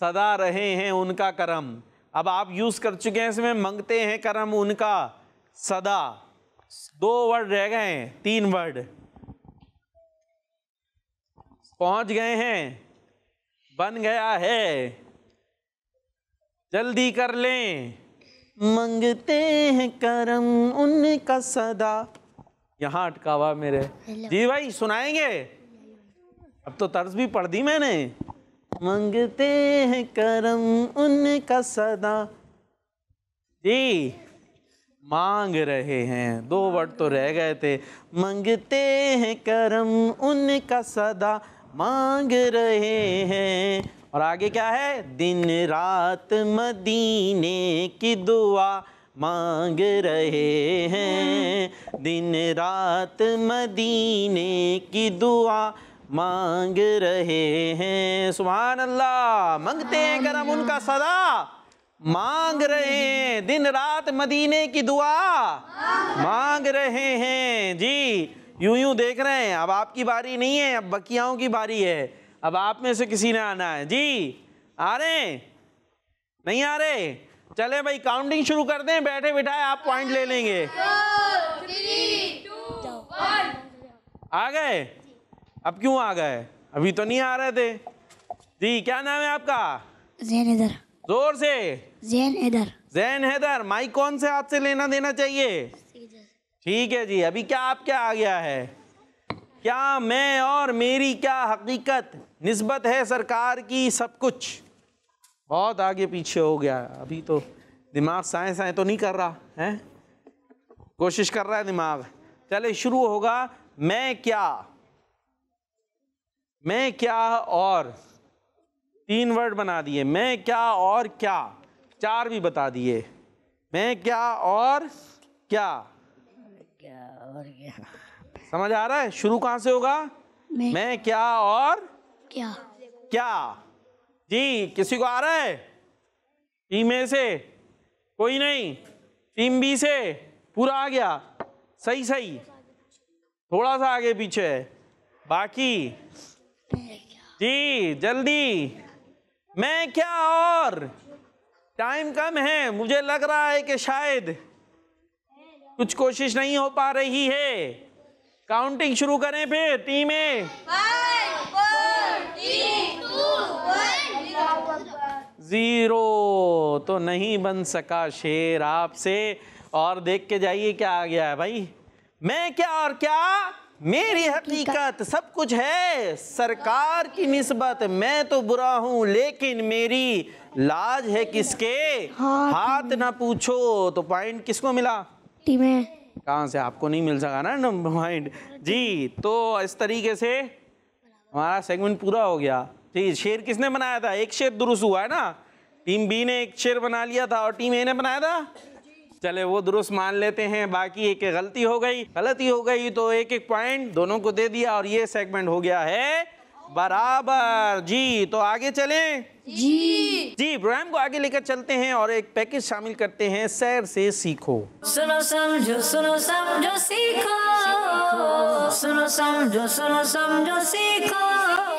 सदा रहे हैं उनका करम अब आप यूज कर चुके हैं इसमें मंगते हैं करम उनका सदा दो वर्ड रह गए हैं तीन वर्ड पहुंच गए हैं बन गया है जल्दी कर लें मंगते हैं करम उनका सदा यहाँ अटकावा मेरे जी भाई सुनाएंगे अब तो तर्ज भी पढ़ दी मैंने मंगते हैं करम उनका सदा जी मांग रहे हैं दो वर्ड तो रह गए थे मंगते हैं करम उनका सदा मांग रहे हैं और आगे क्या है दिन रात मदीने की दुआ मांग रहे हैं दिन रात मदीने की दुआ मांग रहे हैं सुबहान अल्लाह मांगते हैं करम उनका सदा मांग रहे हैं दिन रात मदीने की दुआ मांग रहे हैं जी यूं यूं देख रहे हैं अब आपकी बारी नहीं है अब बकियाओं की बारी है अब आप में से किसी ने आना है जी आ रहे हैं नहीं आ रहे चले भाई काउंटिंग शुरू कर दें बैठे बिठाए आप पॉइंट ले लेंगे आ गए अब क्यों आ गए अभी तो नहीं आ रहे थे जी क्या नाम है आपका जैन हैदर जोर से जैन हैदर जैन हैदर माइक कौन से हाथ से लेना देना चाहिए ठीक है जी अभी क्या आप क्या आ गया है क्या मैं और मेरी क्या हकीकत नस्बत है सरकार की सब कुछ बहुत आगे पीछे हो गया अभी तो दिमाग साए साए तो नहीं कर रहा है कोशिश कर रहा है दिमाग चले शुरू होगा मैं क्या मैं क्या और तीन वर्ड बना दिए मैं क्या और क्या चार भी बता दिए मैं क्या और क्या बराबर समझ आ रहा है शुरू कहाँ से होगा मैं, मैं क्या और क्या क्या जी किसी को आ रहा है टीम ए से कोई नहीं टीम बी से पूरा आ गया सही सही थोड़ा सा आगे पीछे है बाकी जी जल्दी मैं क्या और टाइम कम है मुझे लग रहा है कि शायद कुछ कोशिश नहीं हो पा रही है काउंटिंग शुरू करें फिर टीमें जीरो तो नहीं बन सका शेर आपसे और देख के जाइए क्या आ गया है भाई मैं क्या और क्या मेरी हकीकत सब कुछ है सरकार की निस्बत मैं तो बुरा हूँ लेकिन मेरी लाज है किसके हाँ, हाथ ना पूछो तो पॉइंट किसको मिला टीम है कहाँ से आपको नहीं मिल सका ना माइंड जी तो इस तरीके से हमारा सेगमेंट पूरा हो गया जी शेर किसने बनाया था एक शेर दुरुस्त हुआ है ना टीम बी ने एक शेर बना लिया था और टीम ए ने बनाया था चले वो दुरुस्त मान लेते हैं बाकी एक एक गलती हो गई गलती हो गई तो एक एक पॉइंट दोनों को दे दिया और ये सेगमेंट हो गया है बराबर जी तो आगे चलें जी जी प्रोग्राम को आगे लेकर चलते हैं और एक पैकेज शामिल करते हैं सैर से सीखो सुनो समझो सुनो समझो सीखो सुनो समझो सुनो समझो सीखो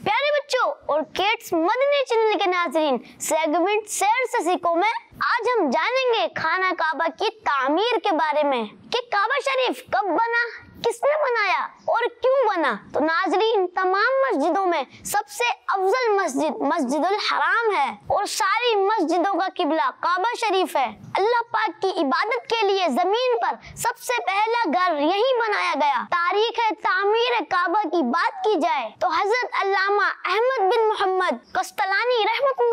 प्यारे बच्चों और किड्स मदनी चैनल के नाजरीन सेगमेंट सैर से सीखो में आज हम जानेंगे खाना काबा की तामीर के बारे में कि काबा शरीफ कब बना किसने बनाया और क्यों बना तो नाजरीन तमाम मस्जिदों में सबसे अफजल मस्जिद मस्जिद हराम है और सारी मस्जिदों का किबला काबा शरीफ है अल्लाह पाक की इबादत के लिए जमीन पर सबसे पहला घर यही बनाया गया तारीख है तामीर काबा की बात की जाए तो हजरत अल्लामा अहमद बिन मोहम्मद कस्तलानी रहमत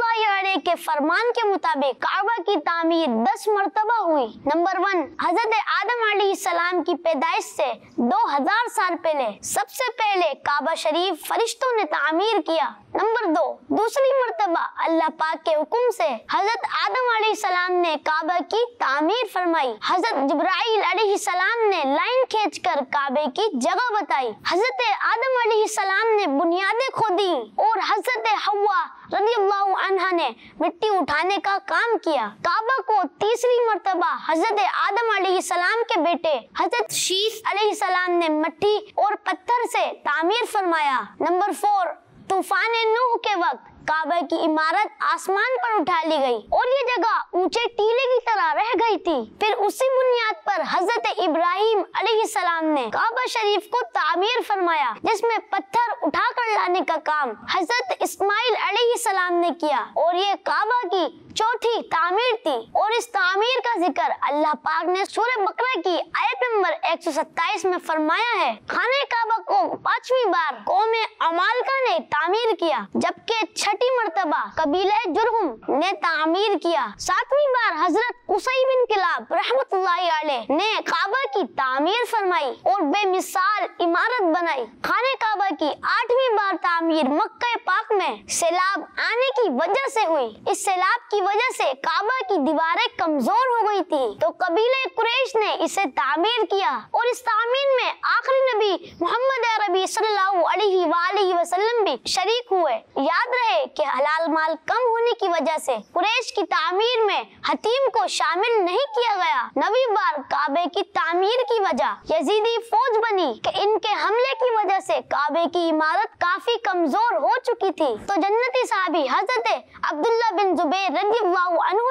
के फरमान के मुताबिक काबा की तामीर दस मरतबा हुई नंबर वन हजरत आदम सलाम की पैदाइश से 2000 साल पहले सबसे पहले काबा शरीफ फरिश्तों ने तामीर किया नंबर दो दूसरी मरतबा अल्लाह पाक के हुक्म से हजरत आदम सलाम ने काबा की तामीर फरमाई हजरत जब्राइल सलाम ने लाइन खींचकर काबे की जगह बताई हजरत आदम सलाम ने बुनियादें खोदी और हजरत हवा अनहा ने मिट्टी उठाने का काम किया काबा को तीसरी मरतबा हजरत आदम सलाम के बेटे हजरत शीश सलाम ने मिट्टी और पत्थर से तामीर फरमाया नंबर फोर तूफान नूह के वक्त काबा की इमारत आसमान पर उठा ली गई और ये जगह ऊंचे टीले की तरह रह गई थी फिर उसी बुनियाद पर हजरत इब्राहिम सलाम ने काबा शरीफ को तामीर फरमाया जिसमें पत्थर उठा कर लाने का काम हजरत इस्माइल सलाम ने किया और ये काबा की चौथी तामीर थी और इस तामीर का जिक्र अल्लाह पाक ने सूर्य बकरा की आयत नंबर 127 में फरमाया है खाने काबा को पांचवी बार कौम अमालका ने तामीर किया जबकि छठ छठी मरतबा कबीले जुर्म ने तामीर किया सातवीं बार हजरत कुसई बिन किलाब रहमत ने काबा की तामीर फरमाई और बेमिसाल इमारत बनाई खाने काबा की आठवीं बार तामीर मक्का पाक में सैलाब आने की वजह से हुई इस सैलाब की वजह से काबा की दीवारें कमजोर हो गई थी तो कबीले कुरैश ने इसे तामीर किया और इस तामीर में आखिरी नबी मोहम्मद अरबी सल्लल्लाहु अलैहि वसल्लम भी शरीक हुए याद रहे कि हलाल माल कम होने की वजह से कुरेश की तामीर में हतीम को शामिल नहीं किया गया नबी बार काबे की तामीर की वजह यजीदी फौज बनी कि इनके हमले की वजह से काबे की इमारत काफी कमजोर हो चुकी थी तो जन्नती साहबी हजरत अब्दुल्ला बिन जुबेर रजी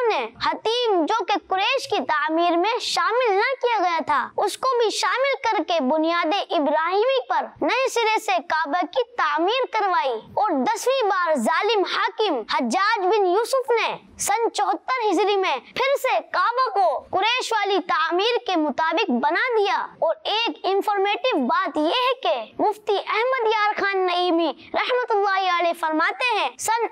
ने हतीम जो कि कुरेश की तामीर में शामिल न किया गया था उसको भी शामिल करके बुनियाद इब्राहिमी पर नए सिरे से काबा की तामीर करवाई और दसवीं बार जाल जालिम हाकिम हजाज बिन यूसुफ ने सन चौहत्तर हिजरी में फिर से काबा को कुरेश वाली तामीर के मुताबिक बना दिया और एक इंफॉर्मेटिव बात यह है कि मुफ्ती अहमद यार खान नईमी रहमत फरमाते हैं सन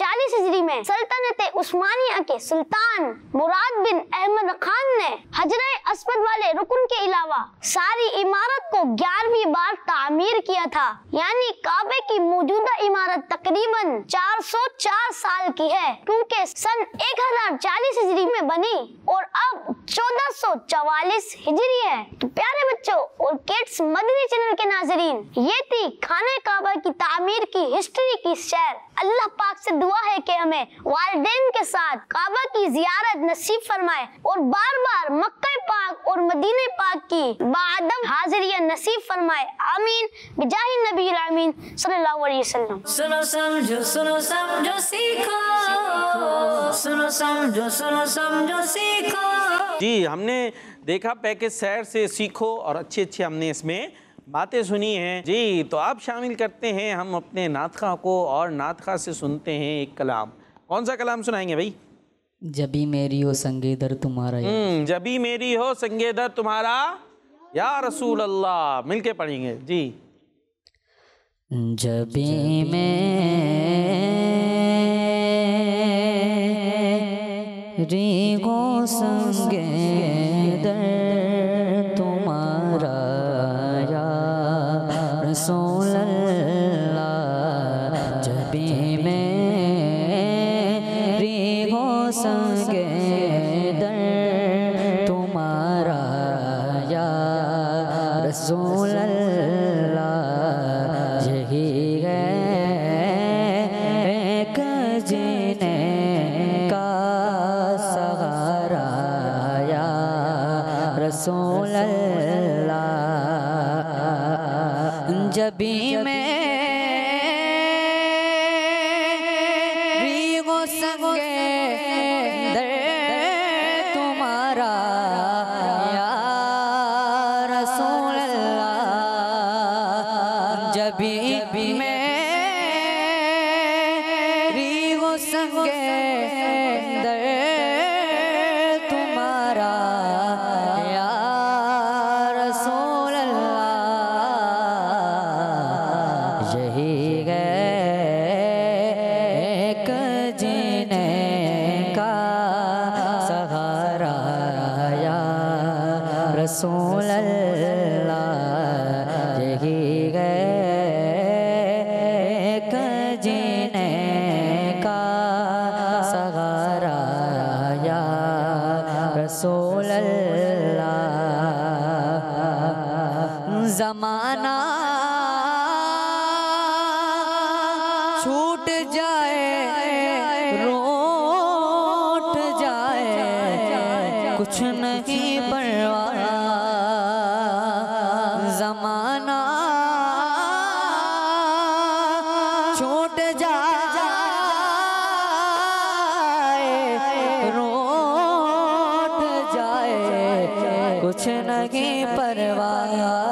चालीस हिजरी में सल्तनत उस्मानिया के सुल्तान मुराद बिन अहमद खान ने हजर असपद वाले रुकन के अलावा सारी इमारत को ग्यारहवीं बार तामीर किया था यानी काबे की मौजूदा इमारत तकरीबन तकरीबन 404 साल की है क्योंकि सन 1040 हिजरी में बनी और अब 1444 हिजरी है तो प्यारे बच्चों और किड्स मदनी चैनल के नाजरीन ये थी खाने काबा की तामीर की हिस्ट्री की शहर अल्लाह पाक से दुआ है कि हमें वाले के साथ काबा की जियारत नसीब फरमाए और बार बार मक्का पाक और मदीने पाक की बादम हाजिरिया नसीब फरमाए आमीन बिजाही नबी आमीन सल्लल्लाहु अलैहि वसल्लम समझो सुनो समझो सीखो सुनो समझो सुनो समझो सीखो जी हमने देखा पैकेज सैर से सीखो और अच्छे अच्छे हमने इसमें बातें सुनी हैं जी तो आप शामिल करते हैं हम अपने नातखा को और नातखा से सुनते हैं एक कलाम कौन सा कलाम सुनाएंगे भाई जबी मेरी हो संगे दर तुम्हारा हम्म, जबी मेरी हो संगे दर तुम्हारा या रसूल अल्लाह मिलके पढ़ेंगे जी जबी में रिगो संगे जीने का सहाराया या रसूल अल्लाह जबी में Maya.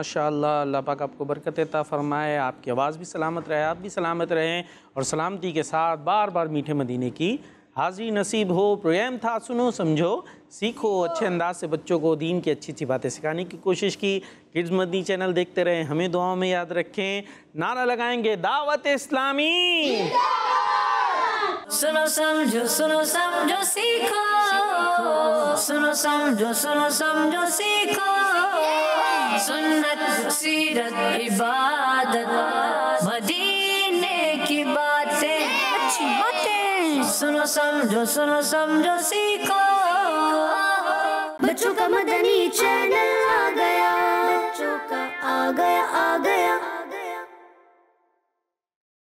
माशा अल्लाह पाक आपको बरकत ता फ़रमाए आपकी आवाज़ भी सलामत रहे आप भी सलामत रहें और सलामती के साथ बार बार मीठे मदीने की हाजिरी नसीब हो प्रोग्राम था सुनो समझो सीखो अच्छे हाँ। अंदाज से बच्चों को दीन की अच्छी अच्छी बातें सिखाने की कोशिश की किड्स मदनी चैनल देखते रहें हमें दुआओं में याद रखें नारा लगाएंगे दावत इस्लामी सुनो समझो सुनो समझो सीखो सुनो समझो सुनो समझो सीखो सुन्नत सीरत इबादत मदीने की बातें अच्छी बातें सुनो समझो सुनो समझो सीखो बच्चों का मदनी चैनल आ गया बच्चों का आ गया आ गया